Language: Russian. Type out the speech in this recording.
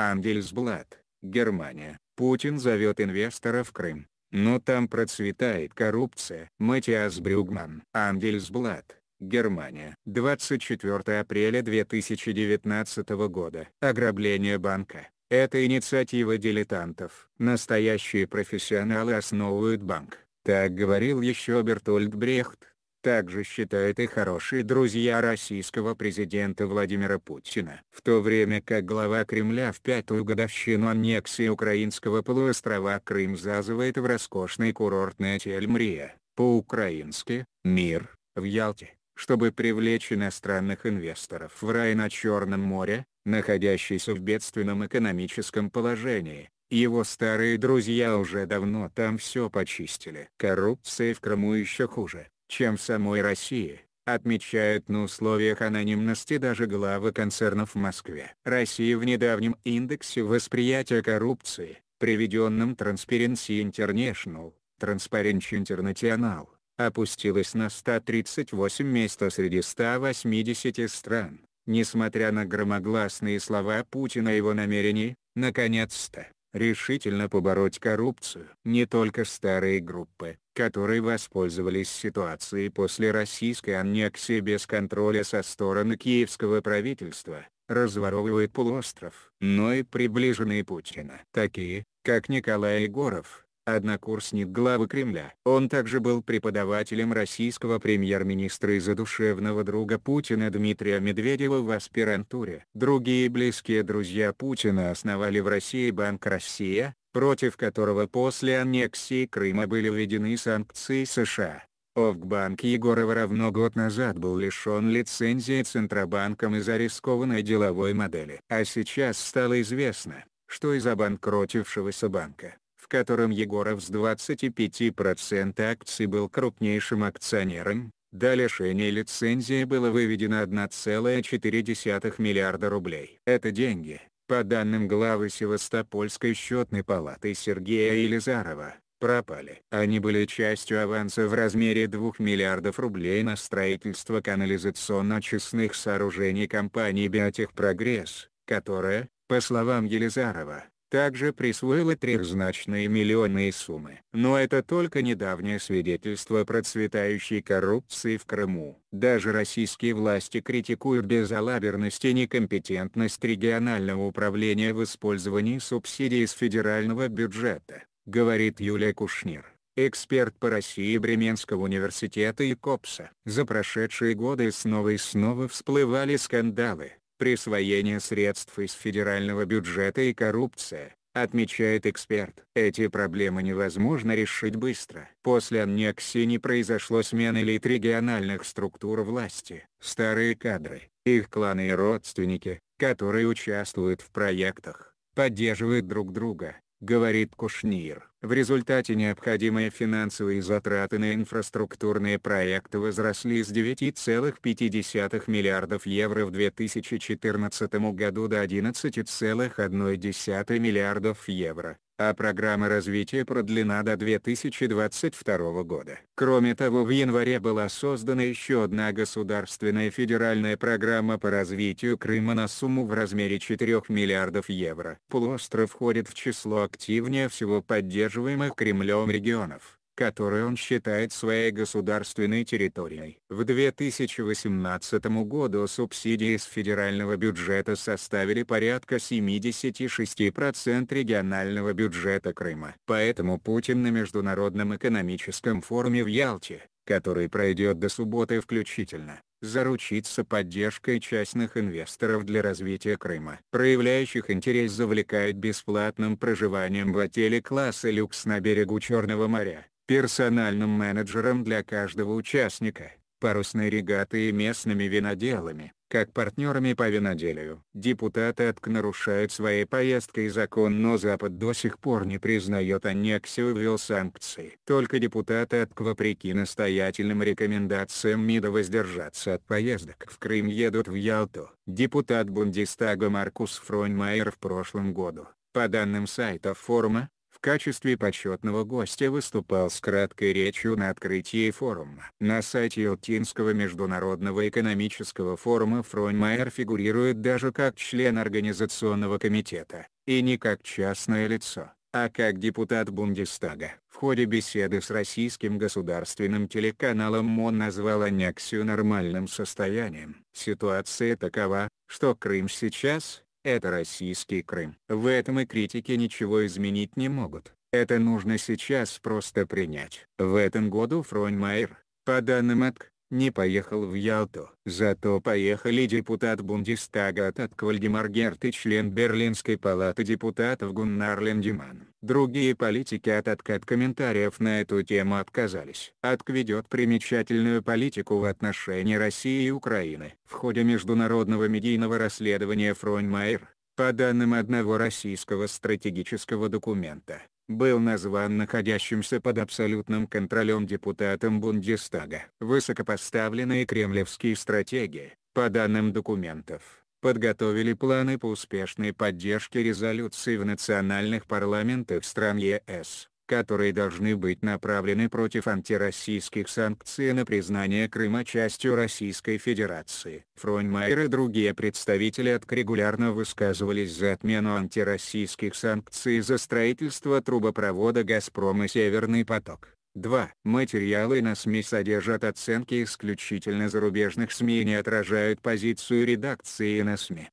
Ангельсблат, Германия. Путин зовет инвестора в Крым. Но там процветает коррупция. Матиас Брюгман. Ангельсблат, Германия. 24 апреля 2019 года. Ограбление банка. Это инициатива дилетантов. Настоящие профессионалы основывают банк. Так говорил еще Бертольд Брехт также считают и хорошие друзья российского президента Владимира Путина. В то время как глава Кремля в пятую годовщину аннексии украинского полуострова Крым зазывает в роскошный курортный отель «Мрия», по-украински «Мир», в Ялте, чтобы привлечь иностранных инвесторов в рай на Черном море, находящийся в бедственном экономическом положении. Его старые друзья уже давно там все почистили. Коррупция в Крыму еще хуже чем в самой России, отмечают на условиях анонимности даже главы концернов в Москве. Россия в недавнем индексе восприятия коррупции, приведенном Transparency International, Transparency International, опустилась на 138 место среди 180 стран. Несмотря на громогласные слова Путина и его намерений, наконец-то, решительно побороть коррупцию. Не только старые группы, которые воспользовались ситуацией после российской аннексии без контроля со стороны киевского правительства, разворовывают полуостров. Но и приближенные Путина, такие, как Николай Егоров, однокурсник главы Кремля. Он также был преподавателем российского премьер-министра и задушевного друга Путина Дмитрия Медведева в аспирантуре. Другие близкие друзья Путина основали в России Банк «Россия», против которого после аннексии Крыма были введены санкции США. Овгбанк Егорова равно год назад был лишен лицензии Центробанком из-за рискованной деловой модели. А сейчас стало известно, что из-за банкротившегося банка в котором Егоров с 25% акций был крупнейшим акционером, до лишения лицензии было выведено 1,4 миллиарда рублей. Это деньги, по данным главы Севастопольской счетной палаты Сергея Елизарова, пропали. Они были частью аванса в размере 2 миллиардов рублей на строительство канализационно-очистных сооружений компании «Биотехпрогресс», которая, по словам Елизарова, также присвоила трехзначные миллионные суммы. Но это только недавнее свидетельство процветающей коррупции в Крыму. Даже российские власти критикуют безалаберность и некомпетентность регионального управления в использовании субсидий из федерального бюджета, говорит Юлия Кушнир эксперт по России Бременского университета и КОПСа. За прошедшие годы снова и снова всплывали скандалы, присвоение средств из федерального бюджета и коррупция, отмечает эксперт. Эти проблемы невозможно решить быстро. После аннексии не произошло смены элит региональных структур власти. Старые кадры, их кланы и родственники, которые участвуют в проектах, поддерживают друг друга, говорит Кушнир. В результате необходимые финансовые затраты на инфраструктурные проекты возросли с 9,5 миллиардов евро в 2014 году до 11,1 миллиардов евро а программа развития продлена до 2022 года. Кроме того, в январе была создана еще одна государственная федеральная программа по развитию Крыма на сумму в размере 4 миллиардов евро. Полуостров входит в число активнее всего поддерживаемых Кремлем регионов которые он считает своей государственной территорией. В 2018 году субсидии с федерального бюджета составили порядка 76% регионального бюджета Крыма. Поэтому Путин на Международном экономическом форуме в Ялте, который пройдет до субботы включительно, заручиться поддержкой частных инвесторов для развития Крыма. Проявляющих интерес завлекают бесплатным проживанием в отеле класса люкс на берегу Черного моря персональным менеджером для каждого участника, парусной регаты и местными виноделами, как партнерами по виноделию. Депутаты АТК нарушают своей поездкой закон, но Запад до сих пор не признает аннексию и ввел санкции. Только депутаты АТК вопреки настоятельным рекомендациям МИДа воздержаться от поездок в Крым едут в Ялту. Депутат Бундестага Маркус Фройнмайер в прошлом году по данным сайта форума, в качестве почетного гостя выступал с краткой речью на открытии форума. На сайте Елтинского международного экономического форума Фроймайер фигурирует даже как член организационного комитета, и не как частное лицо а как депутат Бундестага. В ходе беседы с российским государственным телеканалом он назвал аннексию нормальным состоянием. Ситуация такова, что Крым сейчас, это российский Крым. В этом и критики ничего изменить не могут. Это нужно сейчас просто принять. В этом году Фройнмайер, по данным АТК, не поехал в Ялту. Зато поехали депутат Бундестага от Квальдемар Герт и член Берлинской палаты депутатов Гуннар Лендиман. Другие политики от откат комментариев на эту тему отказались. Отк ведет примечательную политику в отношении России и Украины. В ходе международного медийного расследования Фройнмайер, по данным одного российского стратегического документа, был назван находящимся под абсолютным контролем депутатом Бундестага. Высокопоставленные кремлевские стратеги, по данным документов, подготовили планы по успешной поддержке резолюции в национальных парламентах стран ЕС которые должны быть направлены против антироссийских санкций на признание Крыма частью Российской Федерации. Фройнмайер и другие представители АТК регулярно высказывались за отмену антироссийских санкций за строительство трубопровода «Газпром» и «Северный поток». 2. Материалы на СМИ содержат оценки исключительно зарубежных СМИ и не отражают позицию редакции на СМИ.